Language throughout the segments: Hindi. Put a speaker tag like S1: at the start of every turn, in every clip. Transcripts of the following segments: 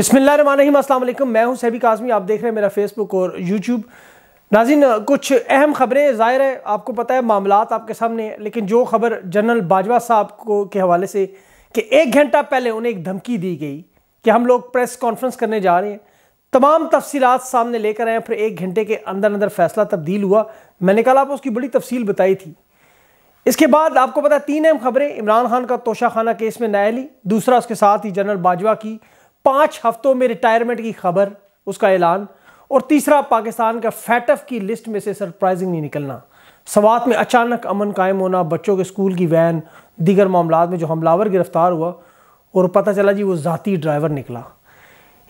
S1: बसमिलकुम मैं हूं सैबिक आजमी आप देख रहे हैं मेरा फेसबुक और यूट्यूब नाजिन कुछ अहम खबरें ज़ाहिर है आपको पता है मामला आपके सामने लेकिन जो खबर जनरल बाजवा साहब को के हवाले से कि एक घंटा पहले उन्हें एक धमकी दी गई कि हम लोग प्रेस कॉन्फ्रेंस करने जा रहे हैं तमाम तफसीत सामने लेकर आए फिर एक घंटे के अंदर अंदर फैसला तब्दील हुआ मैंने कल आपको उसकी बड़ी तफसील बताई थी इसके बाद आपको पता है तीन अहम खबरें इमरान खान का तोशाखाना केस में नायली दूसरा उसके साथ ही जनरल बाजवा की पांच हफ्तों में रिटायरमेंट की खबर उसका ऐलान और तीसरा पाकिस्तान का फैटफ की लिस्ट में से सरप्राइजिंग नहीं निकलना सवात में अचानक अमन कायम होना बच्चों के स्कूल की वैन दीगर मामला में जो हमलावर गिरफ्तार हुआ और पता चला जी वो ज़ाती ड्राइवर निकला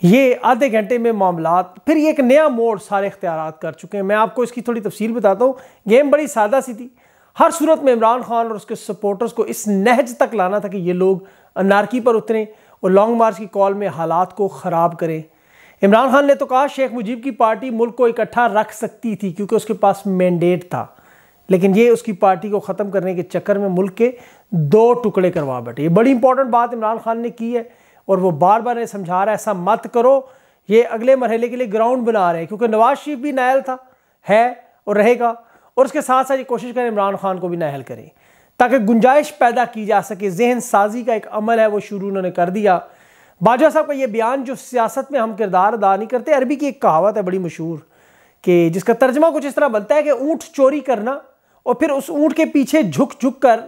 S1: ये आधे घंटे में मामला फिर ये एक नया मोड़ सारे इख्तियार कर चुके हैं मैं आपको इसकी थोड़ी तफसील बताता हूँ गेम बड़ी सादा सी थी हर सूरत में इमरान खान और उसके सपोर्टर्स को इस नहज तक लाना था कि ये लोग अनारकी पर उतरें और लॉन्ग मार्च की कॉल में हालात को ख़राब करें इमरान खान ने तो कहा शेख मुजीब की पार्टी मुल्क को इकट्ठा रख सकती थी क्योंकि उसके पास मैंडेट था लेकिन ये उसकी पार्टी को ख़त्म करने के चक्कर में मुल्क के दो टुकड़े करवा बैठे ये बड़ी इंपॉर्टेंट बात इमरान खान ने की है और वो बार बार ये समझा रहा है ऐसा मत करो ये अगले मरहले के लिए ग्राउंड बना रहे हैं क्योंकि नवाज शरीफ भी नायल था है और रहेगा और उसके साथ साथ ये कोशिश करें इमरान खान को भी नायल करें ताकि गुंजाइश पैदा की जा सके जहन साजी का एक अमल है वो शुरू उन्होंने कर दिया बाजवा साहब का ये बयान जो सियासत में हम किरदार अदा नहीं करते अरबी की एक कहावत है बड़ी मशहूर कि जिसका तर्जमा कुछ इस तरह बनता है कि ऊँट चोरी करना और फिर उस ऊँट के पीछे झुक झुक कर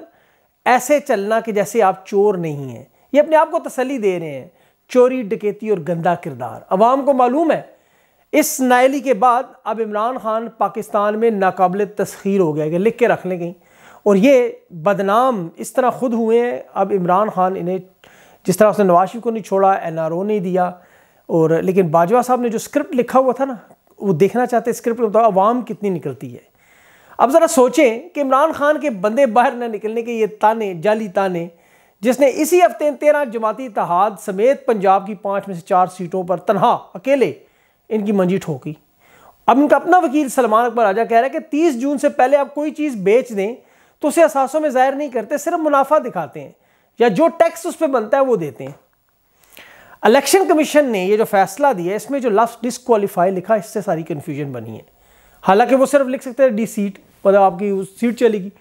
S1: ऐसे चलना कि जैसे आप चोर नहीं हैं ये अपने आप को तसली दे रहे हैं चोरी डकैती और गंदा किरदार अवाम को मालूम है इस नायली के बाद अब इमरान खान पाकिस्तान में नाकबले तस्खीर हो गया कि लिख के रख लें कहीं और ये बदनाम इस तरह ख़ुद हुए हैं अब इमरान ख़ान इन्हें जिस तरह उसने नवाज को नहीं छोड़ा एन आर ओ नहीं दिया और लेकिन बाजवा साहब ने जो स्क्रिप्ट लिखा हुआ था ना वो देखना चाहते स्क्रिप्ट में तो अवाम कितनी निकलती है अब ज़रा सोचें कि इमरान खान के बंदे बाहर न निकलने के ये ताने जाली ताने जिसने इसी हफ्ते तेरह जमाती इतिहाद समेत पंजाब की पाँच में से चार सीटों पर तनहा अकेले इनकी मंजी ठोकी अब इनका अपना वकील सलमान अकबर राजा कह रहा है कि तीस जून से पहले आप कोई चीज़ बेच दें तो उसे असासों में ज़ाहिर नहीं करते सिर्फ मुनाफा दिखाते हैं या जो टैक्स उस पर बनता है वो देते हैं इलेक्शन कमीशन ने ये जो फैसला दिया है इसमें जो लफ्स डिसक्वालीफाई लिखा इससे सारी कन्फ्यूजन बनी है हालांकि वो सिर्फ लिख सकते हैं डी सीट मतलब आपकी उस सीट चलेगी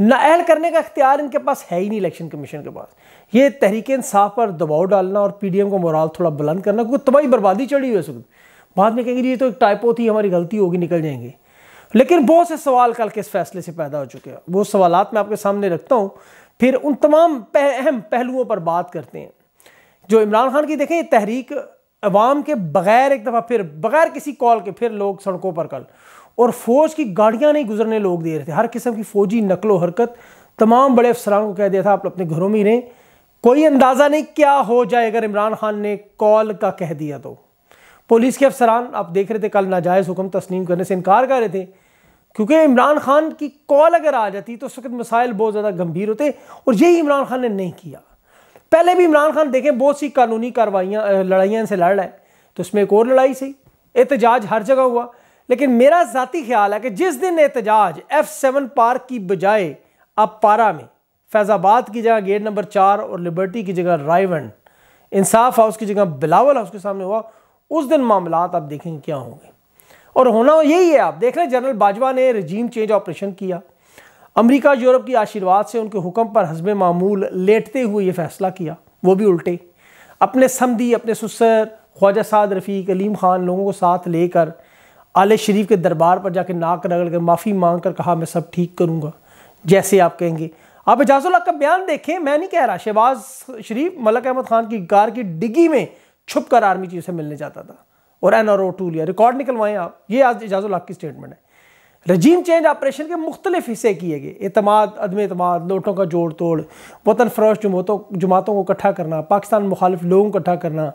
S1: नाअल करने का अख्तियार इनके पास है ही नहीं इलेक्शन कमीशन के पास ये तहरीक इंसाफ पर दबाव डालना और पी डी एम को मोराल थोड़ा बुलंद करना क्योंकि तबाही बर्बादी चढ़ी हुई है इस वक्त बाद में कहेंगे ये तो एक टाइपो थी हमारी गलती होगी निकल जाएंगे लेकिन बहुत से सवाल कल के इस फैसले से पैदा हो चुके हैं वो सवाल मैं आपके सामने रखता हूँ फिर उन तमाम पह, अहम पहलुओं पर बात करते हैं जो इमरान खान की देखें तहरीक अवाम के बगैर एक दफ़ा फिर बगैर किसी कॉल के फिर लोग सड़कों पर कल और फौज की गाड़ियाँ नहीं गुजरने लोग दे रहे थे हर किस्म की फौजी नकलो हरकत तमाम बड़े अफसरान को कह दिया था आप अपने घरों में ही रहें कोई अंदाज़ा नहीं क्या हो जाए अगर इमरान खान ने कॉल का कह दिया तो पुलिस के अफसरान आप देख रहे थे कल नाजायज़ हुक्म तस्लीम करने से इनकार कर रहे थे क्योंकि इमरान खान की कॉल अगर आ जाती तो उस वक्त मसाइल बहुत ज़्यादा गंभीर होते और यही इमरान खान ने नहीं किया पहले भी इमरान खान देखें बहुत सी कानूनी कार्रवाइयाँ लड़ाइयाँ से लड़ रहा है तो उसमें एक और लड़ाई सही एहतजाज हर जगह हुआ लेकिन मेरा ज़ाती ख्याल है कि जिस दिन एहतजाज एफ सेवन पार्क की बजाय अब पारा में फैज़ाबाद की जगह गेट नंबर चार और लिबर्टी की जगह रायवन इंसाफ हाउस की जगह बिलावल हाउस के सामने हुआ उस दिन मामला आप देखेंगे क्या होंगे और होना यही है आप देख रहे जनरल बाजवा ने रजीम चेंज ऑपरेशन किया अमेरिका यूरोप की आशीर्वाद से उनके हुक्म पर हजब मामूल लेटते हुए ये फैसला किया वो भी उल्टे अपने समदी अपने सुसर ख्वाजा साद रफ़ीक अलीम ख़ान लोगों को साथ लेकर आले शरीफ के दरबार पर जाके नाक रगड़ कर माफ़ी मांग कर कहा मैं सब ठीक करूँगा जैसे आप कहेंगे आप एजाजुल्ला का बयान देखें मैं नहीं कह रहा शहबाज शरीफ मलक अहमद ख़ान की कार की डिग्गी में छुप कर आर्मी चीफ से मिलने जाता था और एन आर ओ टू लिया रिकॉर्ड निकलवाएं आप ये आज इजाजुल्लाह की स्टेटमेंट है रजीम चेंज ऑपरेशन के मुख्तलिफ हिस्से किए गए अतमाद अदम अतमाद नोटों का जोड़ तोड़ वतन फरोश जमातों जमातों को इकट्ठा करना पाकिस्तान मुखालिफ लोगों को इकट्ठा करना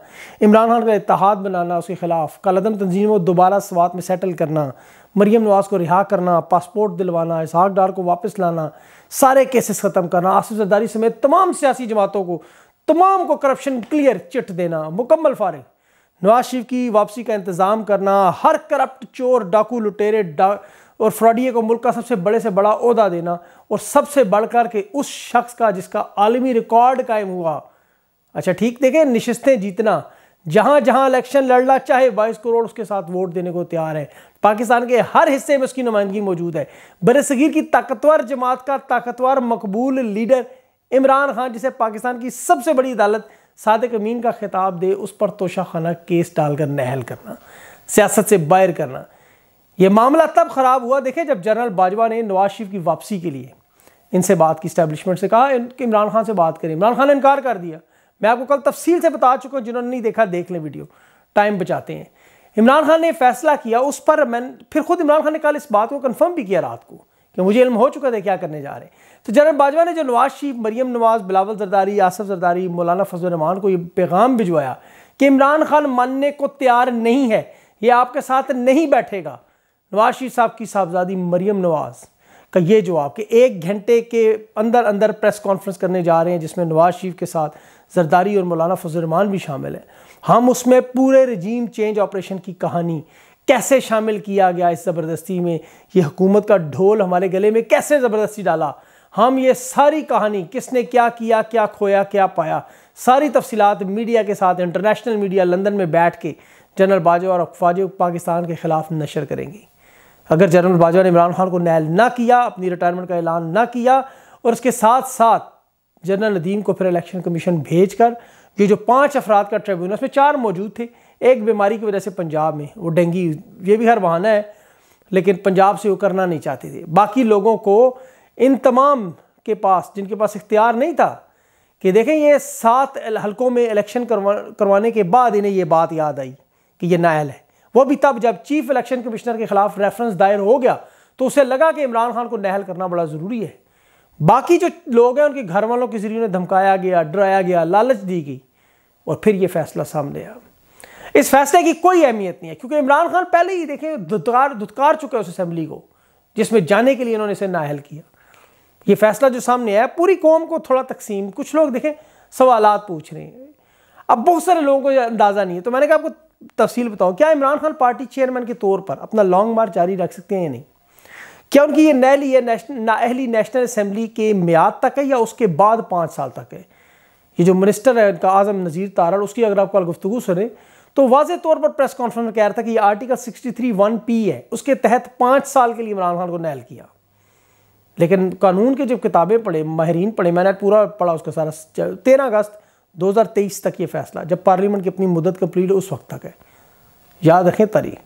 S1: इमरान खान का इतिहाद बनाना उसके खिलाफ कलदम तंजीम को दोबारा स्वात में सेटल करना मरीम नवाज को रिहा करना पासपोर्ट दिलवाना इसहाक डार को वापस लाना सारे केसेस ख़त्म करना आसिफ जरदारी समेत तमाम सियासी जमातों को तमाम को करप्शन क्लियर चिट देना मुकम्मल फारिग नवाज शरीफ की वापसी का इंतज़ाम करना हर करप्ट चोर डाकू लुटेरे डा और फ्रॉडिये को मुल्क का सबसे बड़े से बड़ा अहदा देना और सबसे बढ़कर के उस शख्स का जिसका आलमी रिकॉर्ड कायम हुआ अच्छा ठीक देखें नशस्तें जीतना जहाँ जहाँ इलेक्शन लड़ना चाहे बाईस करोड़ उसके साथ वोट देने को तैयार है पाकिस्तान के हर हिस्से में उसकी नुमाइंदगी मौजूद है बरसगीर की ताकतवर जमात का ताकतवर मकबूल लीडर इमरान खान जिसे पाकिस्तान की सबसे बड़ी अदालत सादक अमीन का खिताब दे उस पर तोशाखाना केस डालकर नहल करना सियासत से बाहर करना यह मामला तब ख़राब हुआ देखे जब जनरल बाजवा ने नवाज शरीफ की वापसी के लिए इनसे बात की स्टैब्लिशमेंट से कहा कि इमरान खान से बात करें इमरान खान ने इनकार कर दिया मैं आपको कल तफसील से बता चुका हूँ जिन्होंने नहीं देखा देख लें वीडियो टाइम बचाते हैं इमरान खान ने फैसला किया उस पर मैं फिर खुद इमरान खान ने कल इस बात को कन्फर्म भी किया रात को कि मुझे इल्म हो चुका था क्या करने जा रहे हैं तो जनरल बाजवा ने जो नवाज शरीफ मरीम नवाज बिलावल जरदारी आसफ जरदारी मौलाना फजल रमान को ये पैगाम भिजवाया कि इमरान खान मानने को तैयार नहीं है ये आपके साथ नहीं बैठेगा नवाज शरीफ साहब की साहबजादी मरीम नवाज़ का ये जवाब कि एक घंटे के अंदर अंदर प्रेस कॉन्फ्रेंस करने जा रहे हैं जिसमें नवाज शरीफ के साथ जरदारी और मौलाना फजल रमान भी शामिल है हम उसमें पूरे रजीम चेंज ऑपरेशन की कहानी कैसे शामिल किया गया इस ज़बरदस्ती में ये हुकूमत का ढोल हमारे गले में कैसे ज़बरदस्ती डाला हम ये सारी कहानी किसने क्या किया क्या खोया क्या पाया सारी तफसीत मीडिया के साथ इंटरनेशनल मीडिया लंदन में बैठ के जनरल बाजवा और अफवाज पाकिस्तान के ख़िलाफ़ नशर करेंगी अगर जनरल बाजवा ने इमरान खान को नैल ना किया अपनी रिटायरमेंट का ऐलान ना किया और उसके साथ साथ जनरल नदीम को फिर इलेक्शन कमीशन भेज कर ये जो पाँच अफराद का ट्रिब्यूनल उसमें चार मौजूद थे एक बीमारी की वजह से पंजाब में वो डेंगी ये भी हर बहाना है लेकिन पंजाब से वो करना नहीं चाहते थे बाकी लोगों को इन तमाम के पास जिनके पास इख्तियार नहीं था कि देखें ये सात हलकों में इलेक्शन करवा करवाने के बाद इन्हें ये बात याद आई कि ये नायल है वो भी तब जब चीफ इलेक्शन कमिश्नर के खिलाफ रेफरेंस दायर हो गया तो उसे लगा कि इमरान खान को नहल करना बड़ा ज़रूरी है बाकी जो लोग हैं उनके घर वालों के जरिए उन्हें धमकाया गया डराया गया लालच दी गई और फिर ये फैसला सामने आया इस फैसले की कोई अहमियत नहीं है क्योंकि इमरान खान पहले ही देखें दुदकार दुदकार चुके हैं उस असम्बली को जिसमें जाने के लिए इन्होंने इसे नाहल किया ये फैसला जो सामने आया पूरी कौम को थोड़ा तकसीम कुछ लोग देखें सवाल पूछ रहे हैं अब बहुत सारे लोगों को अंदाज़ा नहीं है तो मैंने कहा आपको तफसील बताऊँ क्या इमरान खान पार्टी चेयरमैन के तौर पर अपना लॉन्ग मार्च जारी रख सकते हैं या नहीं क्या उनकी ये नहली है नाअहली नेशनल असम्बली के म्याद तक है या उसके बाद पाँच साल तक है ये जो मिनिस्टर है उनका आजम नज़ीर तारा उसकी अगर आप कल गुफ्तु सुने तो वाज तौर पर प्रेस कॉन्फ्रेंस में कह रहा था कि ये article sixty three one P है उसके तहत पाँच साल के लिए इमरान खान को नहल किया लेकिन कानून के जब किताबें पढ़े माहरीन पढ़े मैंने पूरा पढ़ा उसका सारा तेरह अगस्त 2023 तक ये फैसला जब पार्लियामेंट की अपनी मुदत कंप्लीट उस वक्त तक है याद रखें तारीख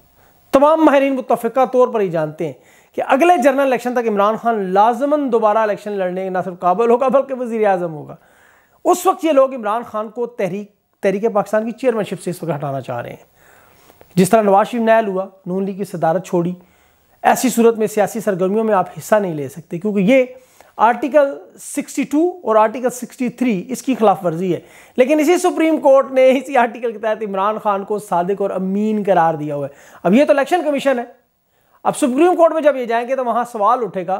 S1: तमाम माहरीन मुतफ़ा तौर पर ही जानते हैं कि अगले जनरल इलेक्शन तक इमरान खान लाजमन दोबारा इलेक्शन लड़ने ना सिर्फ काबिल होगा बल्कि वजी अजम होगा उस वक्त ये लोग इमरान खान को तहरीक तहरीक पाकिस्तान की चेयरमैनशिप से इस वक्त हटाना चाह रहे हैं जिस तरह नवाज शरीफ नायल हुआ नून लीग की सदारत छोड़ी ऐसी सूरत में सियासी सरगर्मियों में आप हिस्सा नहीं ले सकते क्योंकि ये आर्टिकल 62 और आर्टिकल 63 इसकी खिलाफ वर्जी है लेकिन इसी सुप्रीम कोर्ट ने इसी आर्टिकल के तहत इमरान खान को सादिक और अमीन करार दिया हुआ है अब ये तो इलेक्शन कमीशन है अब सुप्रीम कोर्ट में जब ये जाएंगे तो वहाँ सवाल उठेगा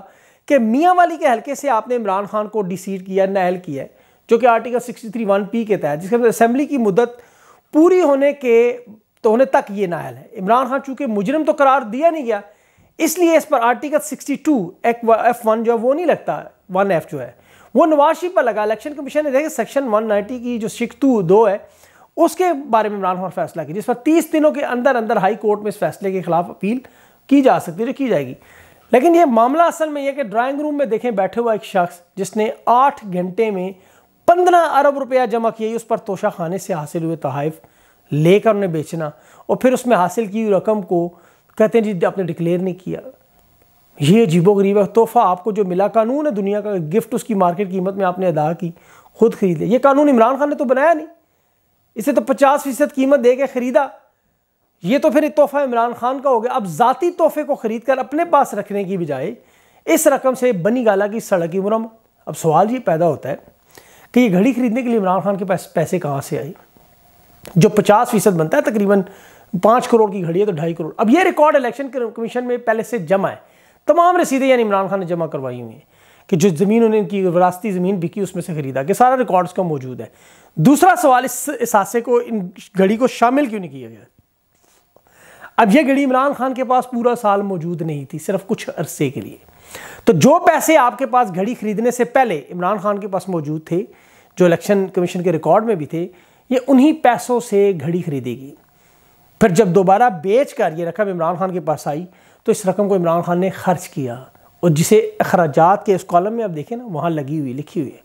S1: कि मियाँ वाली के हल्के से आपने इमरान खान को डिसीड किया नहल किया है जो कि article sixty three one P के तहत जिसके असेंबली की मुदत पूरी होने के तो होने तक ये नायल है इमरान खान चूंकि मुजरम तो करार दिया नहीं गया इसलिए इस पर आर्टिकल 62 एफ वन जो है वो नहीं लगता वन एफ जो है वो नवाज शरीफ पर लगा इलेक्शन कमीशन ने देखा सेक्शन 190 की जो सिक्स टू दो है उसके बारे में इमरान खान फैसला की जिस पर तीस दिनों के अंदर अंदर हाई कोर्ट में इस फैसले के खिलाफ अपील की जा सकती है जो की जाएगी लेकिन ये मामला असल में यह कि ड्राइंग रूम में देखें बैठे हुआ एक शख्स जिसने आठ घंटे में पंद्रह अरब रुपया जमा किए उस पर तोशा खाने से हासिल हुए तहफ़ लेकर उन्हें बेचना और फिर उसमें हासिल की रकम को कहते हैं जी आपने डिक्लेयर नहीं किया ये अजीबो गरीब है तोहफ़ा आपको जो मिला कानून है दुनिया का गिफ्ट उसकी मार्केट कीमत में आपने अदा की खुद खरीद लिया ये कानून इमरान खान ने तो बनाया नहीं इसे तो पचास फीसद कीमत दे के ख़रीदा ये तो फिर तोहफ़ा इमरान खान का हो गया अब ज़ाती तोहफे को ख़रीद कर अपने पास रखने की बजाय इस रकम से बनी गाला की सड़क की मुरम अब सवाल ये पैदा होता है कि ये घड़ी खरीदने के लिए इमरान खान के पास पैसे कहाँ से आए जो पचास फीसद बनता है तकरीबन पाँच करोड़ की घड़ी है तो ढाई करोड़ अब ये रिकॉर्ड इलेक्शन कमीशन में पहले से जमा है तमाम रसीदें यानी इमरान खान ने जमा करवाई हुई हैं कि जो ज़मीन उन्हें इनकी विरासती ज़मीन बिकी उसमें से ख़रीदा कि सारा रिकॉर्ड का मौजूद है दूसरा सवाल इस इसासे को इन घड़ी को शामिल क्यों नहीं किया गया अब यह घड़ी इमरान खान के पास पूरा साल मौजूद नहीं थी सिर्फ कुछ अरसे के लिए तो जो पैसे आपके पास घड़ी खरीदने से पहले इमरान खान के पास मौजूद थे जो इलेक्शन कमीशन के रिकॉर्ड में भी थे ये उन्हीं पैसों से घड़ी खरीदेगी फिर जब दोबारा बेच कर ये रकम इमरान खान के पास आई तो इस रकम को इमरान खान ने खर्च किया और जिसे अखराज के इस कॉलम में आप देखें ना वहाँ लगी हुई लिखी हुई है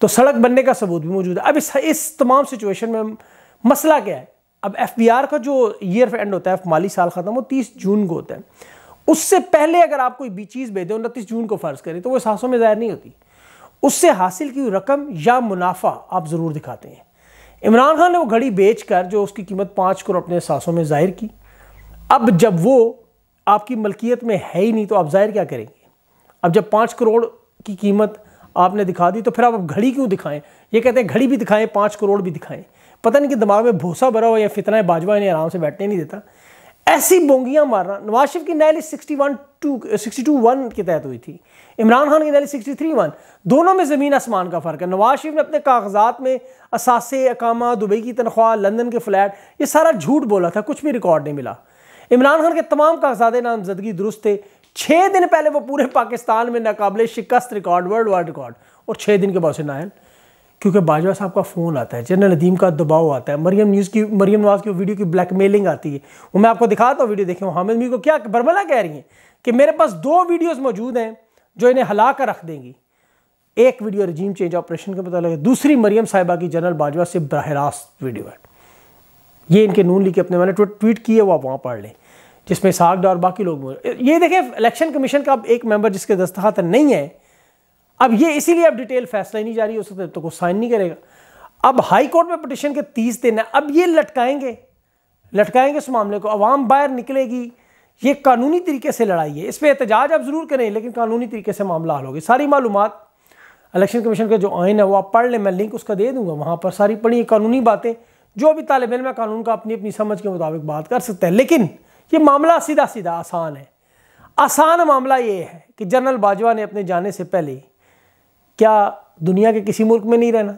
S1: तो सड़क बनने का सबूत भी मौजूद है अब इस इस तमाम सिचुएशन में मसला क्या है अब एफ बी आर का जो ईयर एंड होता है माली साल ख़त्म हो तीस जून को होता है उससे पहले अगर आप कोई भी चीज़ बेचें उनतीस जून को फ़र्ज़ करें तो वो सासों में ज़ाहिर नहीं होती उससे हासिल की रकम या मुनाफा आप ज़रूर दिखाते हैं इमरान खान ने वो घड़ी बेचकर जो उसकी कीमत पाँच करोड़ अपने सासों में जाहिर की अब जब वो आपकी मलकियत में है ही नहीं तो आप जाहिर क्या करेंगे अब जब पाँच करोड़ की कीमत आपने दिखा दी तो फिर आप घड़ी क्यों दिखाएं ये कहते हैं घड़ी भी दिखाएं पाँच करोड़ भी दिखाएं पता नहीं कि दिमाग में भूसा भरा हो या फितना बाजवा इन्हें आराम से बैठने नहीं देता ऐसी बोंगियां मारना नवाज शरीफ की नैली sixty one two sixty two one के तहत हुई थी इमरान खान की नैली सिक्सटी थ्री वन दोनों में ज़मीन आसमान का फ़र्क है नवाज शरीफ ने अपने कागजात में असासे अकामा दुबई की तनख्वाह लंदन के फ्लैट ये सारा झूठ बोला था कुछ भी रिकॉर्ड नहीं मिला इमरान खान के तमाम कागजात नामजदगी दुरुस्त थे छः दिन पहले वो पूरे पाकिस्तान में नाकबले शिकस्त रिकॉर्ड वर्ल्ड वाइड रिकॉर्ड और छः दिन के बाद से नायन क्योंकि बाजवा साहब का फ़ोन आता है जनरल नदीम का दबाव आता है मरियम न्यूज़ की मरियम नवाज़ की वीडियो की ब्लैकमेलिंग आती है वो मैं आपको दिखाता हूँ वीडियो देखें हामिद मीर को क्या बर्मला कह रही हैं कि मेरे पास दो वीडियोस मौजूद हैं जो इन्हें हला कर रख देंगी एक वीडियो रजीम चेंज ऑपरेशन के मतलब दूसरी मरियम साहिबा की जनरल बाजवा से बरह वीडियो है ये इनके नून लिखे अपने मैंने ट्वीट किए वो आप वहाँ पढ़ लें जिसमें साग और बाकी लोग ये देखें इलेक्शन कमीशन का अब एक मेंबर जिसके दस्तखत नहीं है अब ये इसीलिए अब डिटेल फैसला ही नहीं जारी हो सकता तो कोई साइन नहीं करेगा अब हाई कोर्ट में पटिशन के तीस दिन है अब ये लटकाएंगे लटकाएंगे इस मामले को अवाम बाहर निकलेगी ये कानूनी तरीके से लड़ाई है इस पर एहतजाज आप ज़रूर करें लेकिन कानूनी तरीके से मामला हल होगी सारी मालूम इलेक्शन कमीशन का जो आइन है वो आप पढ़ लें मैं लिंक उसका दे दूंगा वहाँ पर सारी पढ़ी कानूनी बातें जो भी तालब इन कानून का अपनी अपनी समझ के मुताबिक बात कर सकते हैं लेकिन ये मामला सीधा सीधा आसान है आसान मामला ये है कि जनरल बाजवा ने अपने जाने से पहले क्या दुनिया के किसी मुल्क में नहीं रहना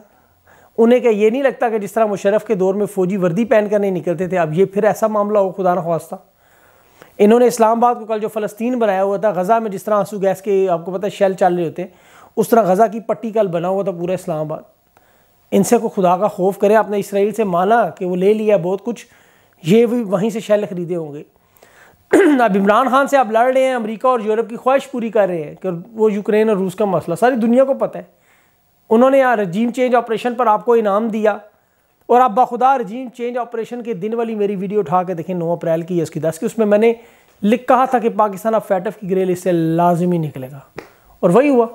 S1: उन्हें क्या ये नहीं लगता कि जिस तरह मुशरफ के दौर में फ़ौजी वर्दी पहन कर नहीं निकलते थे अब ये फिर ऐसा मामला हो खुदा न खास्ता इन्होंने इस्लामाबाद को कल जो फ़लस्तीन बनाया हुआ था गज़ा में जिस तरह आंसू गैस के आपको पता है शेल चल रहे होते हैं उस तरह गज़ा की पट्टी कल बना हुआ था पूरा इस्लामाबाद इनसे को खुदा का खौफ करें आपने इसराइल से माना कि वो ले लिया बहुत कुछ ये भी वहीं से शैल ख़रीदे होंगे अब इमरान खान से आप लड़ रहे हैं अमेरिका और यूरोप की ख्वाहिश पूरी कर रहे हैं कि वो यूक्रेन और रूस का मसला सारी दुनिया को पता है उन्होंने यहाँ रजीम चेंज ऑपरेशन पर आपको इनाम दिया और आप बाखुदा रजीम चेंज ऑपरेशन के दिन वाली मेरी वीडियो उठा के देखें नौ अप्रैल की इसकी दस की उसमें मैंने लिख कहा था कि पाकिस्तान अब फैटफ की ग्रेल इससे लाजमी निकलेगा और वही हुआ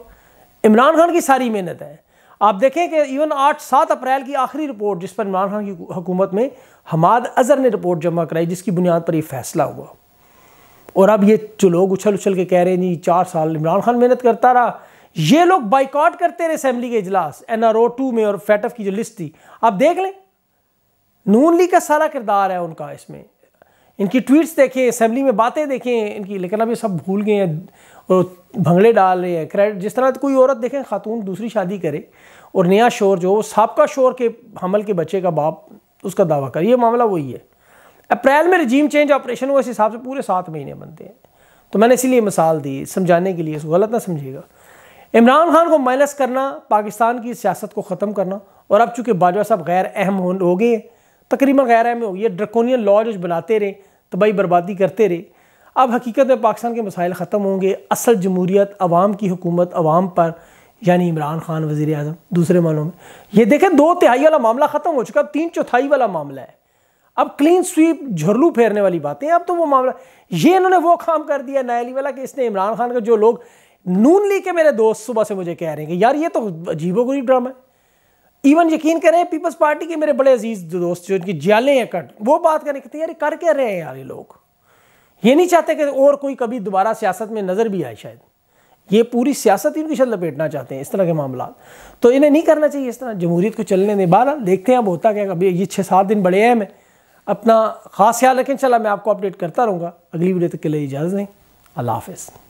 S1: इमरान खान की सारी मेहनत है आप देखें कि इवन आठ सात अप्रैल की आखिरी रिपोर्ट जिस पर इमरान खान की हुकूमत में हमाद अजहर ने रिपोर्ट जमा कराई जिसकी बुनियाद पर यह फैसला हुआ और अब ये जो लोग उछल उछल के कह रहे हैं जी चार साल इमरान खान मेहनत करता रहा ये लोग बाइकआउट करते रहे असेंबली के इजलास एन आर ओ टू में और फैटफ की जो लिस्ट थी आप देख लें नून लीग का सारा किरदार है उनका इसमें इनकी ट्वीट्स देखें असेंबली में बातें देखें इनकी लेकिन अब ये सब भूल गए हैं और भंगड़े डाल रहे हैं क्रेडिट जिस तरह कोई औरत देखें खातून दूसरी शादी करे और नया शोर जो वो सबका शोर के हमल के बच्चे का बाप उसका दावा करे ये मामला वही है अप्रैल में रजीम चेंज ऑपरेशन हुआ इस हिसाब से पूरे सात महीने बनते हैं तो मैंने इसीलिए मिसाल दी समझाने के लिए इसको गलत ना समझिएगा इमरान खान को माइनस करना पाकिस्तान की सियासत को ख़त्म करना और अब चूंकि बाजवा साहब गैर अहम हो गए तकरीबन गैर अहम हो गई ड्रकोनियन लॉ जो बनाते रहे तबाही बर्बादी करते रहे अब हकीकत में पाकिस्तान के मसाइल ख़त्म होंगे असल जमूरीत अवाम की हुकूमत अवाम पर यानी इमरान खान वज़ी अजम दूसरे मानों में ये देखें दो तिहाई वाला मामला ख़त्म हो चुका अब तीन चौथाई वाला मामला है अब क्लीन स्वीप झरलू फेरने वाली बातें अब तो वो मामला ये इन्होंने वो काम कर दिया नायली वाला कि इसने इमरान खान का जो लोग नून ली के मेरे दोस्त सुबह से मुझे कह रहे हैं कि यार ये तो अजीबो गरीब ड्रामा है इवन यकीन करें पीपल्स पार्टी के मेरे बड़े अजीज दोस्त जो इनकी जाले हैं कट वो बात करने कहते हैं यार कर क्या रहे हैं यार ये लोग ये नहीं चाहते कि और कोई कभी दोबारा सियासत में नज़र भी आए शायद ये पूरी सियासत ही उनकी शद लपेटना चाहते हैं इस तरह के मामला तो इन्हें नहीं करना चाहिए इस तरह जमहूरीत को चलने दें बहरहाल देखते हैं अब होता क्या कभी ये छः सात दिन बड़े अहम है अपना ख़ास ख्याल रखें चला मैं आपको अपडेट करता रहूँगा अगली वीडियो तक के लिए इजाज़त दें अल्लाह हाफिज़